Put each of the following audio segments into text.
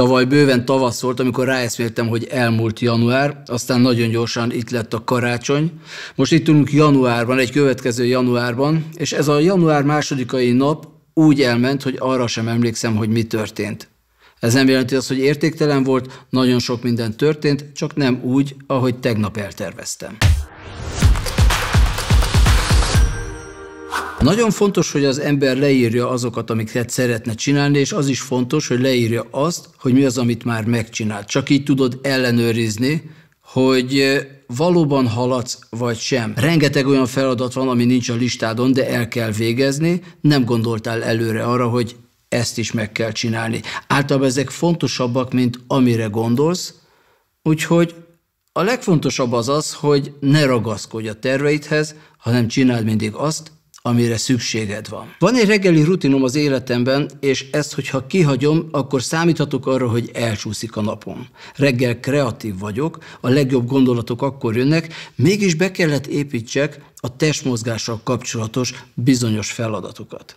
Tavaly bőven tavasz volt, amikor ráeszméltem, hogy elmúlt január, aztán nagyon gyorsan itt lett a karácsony. Most itt ülünk januárban, egy következő januárban, és ez a január másodikai nap úgy elment, hogy arra sem emlékszem, hogy mi történt. Ez nem jelenti azt, hogy értéktelen volt, nagyon sok minden történt, csak nem úgy, ahogy tegnap elterveztem. Nagyon fontos, hogy az ember leírja azokat, amiket szeretne csinálni, és az is fontos, hogy leírja azt, hogy mi az, amit már megcsinált. Csak így tudod ellenőrizni, hogy valóban haladsz, vagy sem. Rengeteg olyan feladat van, ami nincs a listádon, de el kell végezni, nem gondoltál előre arra, hogy ezt is meg kell csinálni. Általában ezek fontosabbak, mint amire gondolsz, úgyhogy a legfontosabb az az, hogy ne ragaszkodj a terveidhez, hanem csináld mindig azt, amire szükséged van. Van egy reggeli rutinom az életemben, és ezt, hogyha kihagyom, akkor számíthatok arra, hogy elcsúszik a napom. Reggel kreatív vagyok, a legjobb gondolatok akkor jönnek, mégis be kellett építsek a testmozgással kapcsolatos bizonyos feladatokat.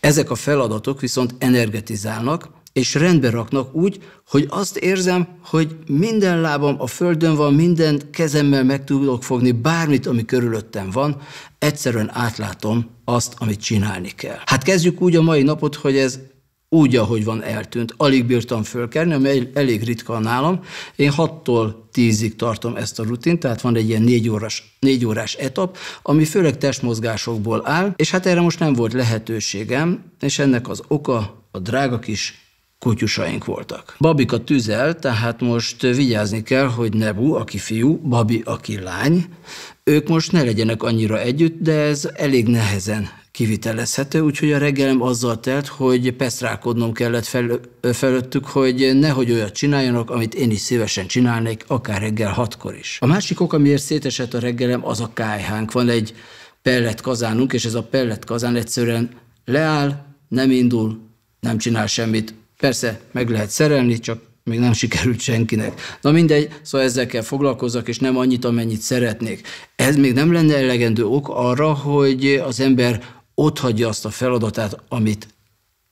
Ezek a feladatok viszont energetizálnak, és rendbe raknak úgy, hogy azt érzem, hogy minden lábam a földön van, minden kezemmel meg tudok fogni, bármit, ami körülöttem van, egyszerűen átlátom azt, amit csinálni kell. Hát kezdjük úgy a mai napot, hogy ez úgy, ahogy van eltűnt. Alig bírtam fölkerni, ami elég ritka nálam. Én 6-tól 10-ig tartom ezt a rutint, tehát van egy ilyen 4 órás, 4 órás etap, ami főleg testmozgásokból áll, és hát erre most nem volt lehetőségem, és ennek az oka a drága kis kutyusaink voltak. Babika tüzel, tehát most vigyázni kell, hogy Nebu, aki fiú, Babi, aki lány, ők most ne legyenek annyira együtt, de ez elég nehezen kivitelezhető, úgyhogy a reggelem azzal telt, hogy pesztrálkodnom kellett fel, felöttük, hogy nehogy olyat csináljanak, amit én is szívesen csinálnék, akár reggel hatkor is. A másik ok, amiért szétesett a reggelem, az a kájhánk. Van egy pellet kazánunk, és ez a pellet kazán egyszerűen leáll, nem indul, nem csinál semmit, Persze meg lehet szerelni, csak még nem sikerült senkinek. Na mindegy, szóval ezzel kell foglalkozzak, és nem annyit, amennyit szeretnék. Ez még nem lenne elegendő ok arra, hogy az ember ott hagyja azt a feladatát, amit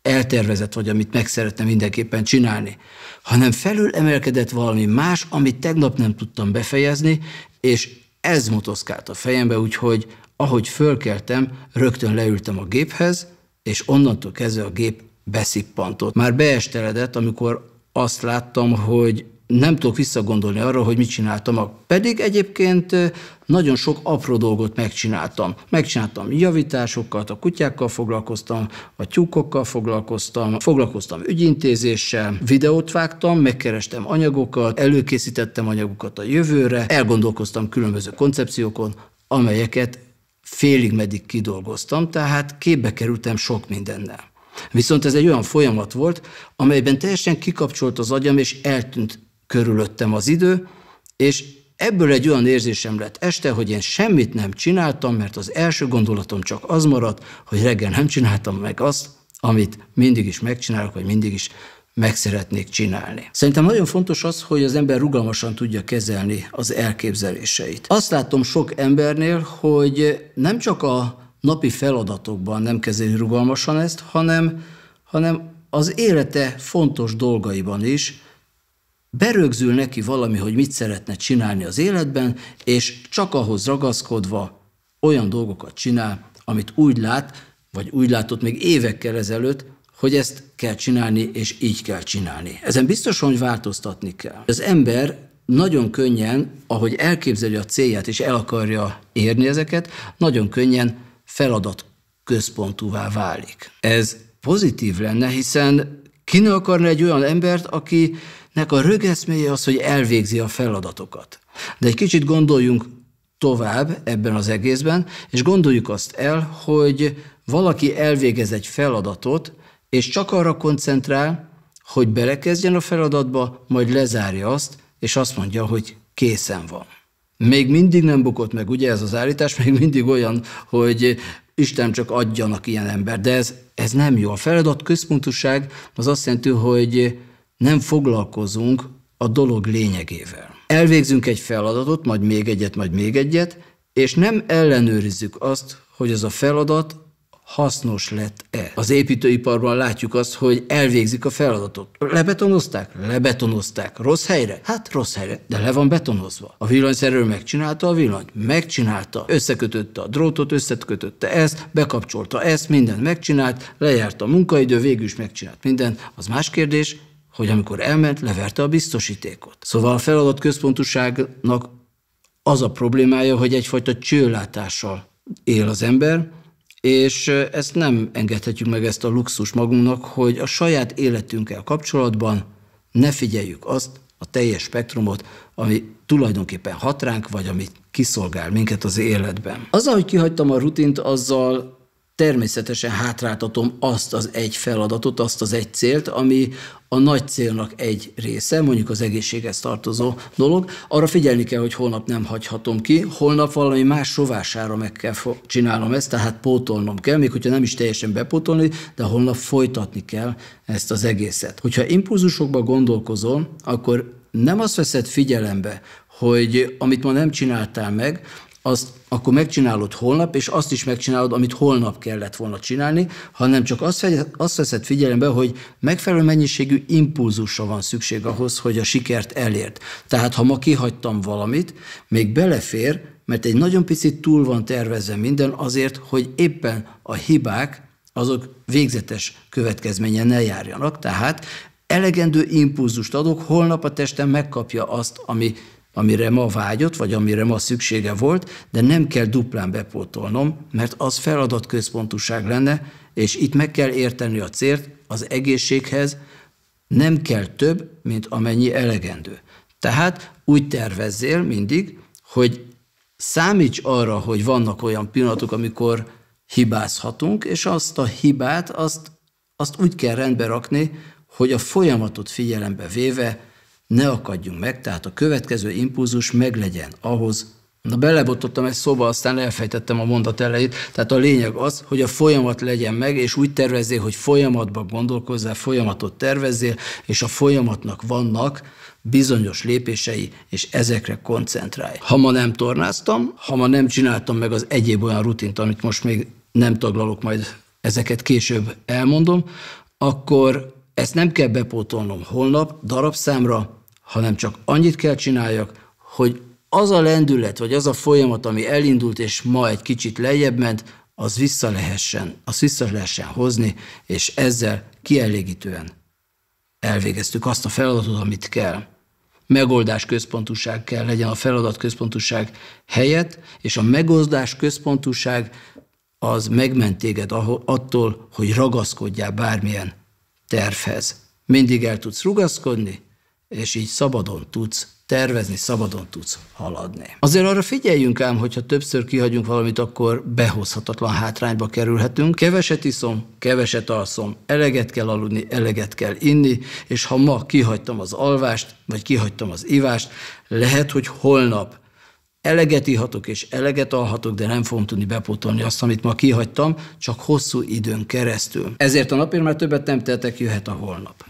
eltervezett, vagy amit meg szeretne mindenképpen csinálni, hanem felül emelkedett valami más, amit tegnap nem tudtam befejezni, és ez motoszkált a fejembe, úgyhogy ahogy fölkeltem, rögtön leültem a géphez, és onnantól kezdve a gép beszippantott. Már beesteredett, amikor azt láttam, hogy nem tudok visszagondolni arra, hogy mit csináltam. Pedig egyébként nagyon sok apró dolgot megcsináltam. Megcsináltam javításokat, a kutyákkal foglalkoztam, a tyúkokkal foglalkoztam, foglalkoztam ügyintézéssel, videót vágtam, megkerestem anyagokat, előkészítettem anyagokat a jövőre, elgondolkoztam különböző koncepciókon, amelyeket félig meddig kidolgoztam, tehát képbe kerültem sok mindennel. Viszont ez egy olyan folyamat volt, amelyben teljesen kikapcsolt az agyam, és eltűnt körülöttem az idő, és ebből egy olyan érzésem lett este, hogy én semmit nem csináltam, mert az első gondolatom csak az maradt, hogy reggel nem csináltam meg azt, amit mindig is megcsinálok, vagy mindig is meg szeretnék csinálni. Szerintem nagyon fontos az, hogy az ember rugalmasan tudja kezelni az elképzeléseit. Azt látom sok embernél, hogy nem csak a napi feladatokban nem kezeli rugalmasan ezt, hanem, hanem az élete fontos dolgaiban is berögzül neki valami, hogy mit szeretne csinálni az életben, és csak ahhoz ragaszkodva olyan dolgokat csinál, amit úgy lát, vagy úgy látott még évekkel ezelőtt, hogy ezt kell csinálni, és így kell csinálni. Ezen biztos, hogy változtatni kell. Az ember nagyon könnyen, ahogy elképzeli a célját, és el akarja érni ezeket, nagyon könnyen feladat központúvá válik. Ez pozitív lenne, hiszen ki ne akarna egy olyan embert, akinek a rögeszméje az, hogy elvégzi a feladatokat. De egy kicsit gondoljunk tovább ebben az egészben, és gondoljuk azt el, hogy valaki elvégez egy feladatot, és csak arra koncentrál, hogy belekezdjen a feladatba, majd lezárja azt, és azt mondja, hogy készen van. Még mindig nem bukott meg, ugye ez az állítás, még mindig olyan, hogy Isten csak adjanak ilyen ember, de ez, ez nem jó. A feladat központuság az azt jelenti, hogy nem foglalkozunk a dolog lényegével. Elvégzünk egy feladatot, majd még egyet, majd még egyet, és nem ellenőrizzük azt, hogy ez a feladat hasznos lett-e. Az építőiparban látjuk azt, hogy elvégzik a feladatot. Lebetonozták? Lebetonozták. Rossz helyre? Hát rossz helyre, de le van betonozva. A villanyszerről megcsinálta a villany? Megcsinálta. Összekötötte a drótot, összekötötte ezt, bekapcsolta ezt, mindent megcsinált, lejárt a munkaidő, végül is megcsinált mindent. Az más kérdés, hogy amikor elment, leverte a biztosítékot. Szóval a feladat központuságnak az a problémája, hogy egyfajta csőlátással él az ember, és ezt nem engedhetjük meg ezt a luxus magunknak, hogy a saját életünkkel kapcsolatban ne figyeljük azt a teljes spektrumot, ami tulajdonképpen hat ránk, vagy amit kiszolgál minket az életben. Azzal, hogy kihagytam a rutint, azzal természetesen hátráltatom azt az egy feladatot, azt az egy célt, ami a nagy célnak egy része, mondjuk az egészséghez tartozó dolog. Arra figyelni kell, hogy holnap nem hagyhatom ki, holnap valami más rovására meg kell csinálnom ezt, tehát pótolnom kell, még hogyha nem is teljesen bepótolni, de holnap folytatni kell ezt az egészet. Hogyha impulzusokba gondolkozol, akkor nem azt veszed figyelembe, hogy amit ma nem csináltál meg, azt akkor megcsinálod holnap, és azt is megcsinálod, amit holnap kellett volna csinálni, hanem csak azt, azt veszed figyelembe, hogy megfelelő mennyiségű impulzusra van szükség ahhoz, hogy a sikert elért. Tehát ha ma kihagytam valamit, még belefér, mert egy nagyon picit túl van tervezve minden azért, hogy éppen a hibák azok végzetes következménye ne járjanak. Tehát elegendő impulzust adok, holnap a testem megkapja azt, ami amire ma vágyott, vagy amire ma szüksége volt, de nem kell duplán bepótolnom, mert az feladatközpontúság lenne, és itt meg kell érteni a célt, az egészséghez nem kell több, mint amennyi elegendő. Tehát úgy tervezzél mindig, hogy számíts arra, hogy vannak olyan pillanatok, amikor hibázhatunk, és azt a hibát, azt, azt úgy kell rendbe rakni, hogy a folyamatot figyelembe véve ne akadjunk meg, tehát a következő impulzus meglegyen ahhoz, Na belebotottam egy szóba, aztán elfejtettem a mondat elejét. Tehát a lényeg az, hogy a folyamat legyen meg, és úgy tervezzél, hogy folyamatban gondolkozzál, folyamatot tervezzél, és a folyamatnak vannak bizonyos lépései, és ezekre koncentrálj. Ha ma nem tornáztam, ha ma nem csináltam meg az egyéb olyan rutint, amit most még nem taglalok, majd ezeket később elmondom, akkor ezt nem kell bepótolnom holnap darabszámra, hanem csak annyit kell csináljak, hogy az a lendület, vagy az a folyamat, ami elindult, és ma egy kicsit lejjebb ment, az vissza lehessen, az vissza lehessen hozni, és ezzel kielégítően elvégeztük azt a feladatot, amit kell. Megoldás központúság kell legyen a feladat központúság helyett, és a megoldás központúság az megment téged attól, hogy ragaszkodjál bármilyen tervhez. Mindig el tudsz rugaszkodni, és így szabadon tudsz tervezni, szabadon tudsz haladni. Azért arra figyeljünk ám, hogyha többször kihagyunk valamit, akkor behozhatatlan hátrányba kerülhetünk. Keveset iszom, keveset alszom, eleget kell aludni, eleget kell inni, és ha ma kihagytam az alvást, vagy kihagytam az ivást, lehet, hogy holnap eleget ihatok és eleget alhatok, de nem fogom tudni bepótolni azt, amit ma kihagytam, csak hosszú időn keresztül. Ezért a napért már többet nem tehetek, jöhet a holnap.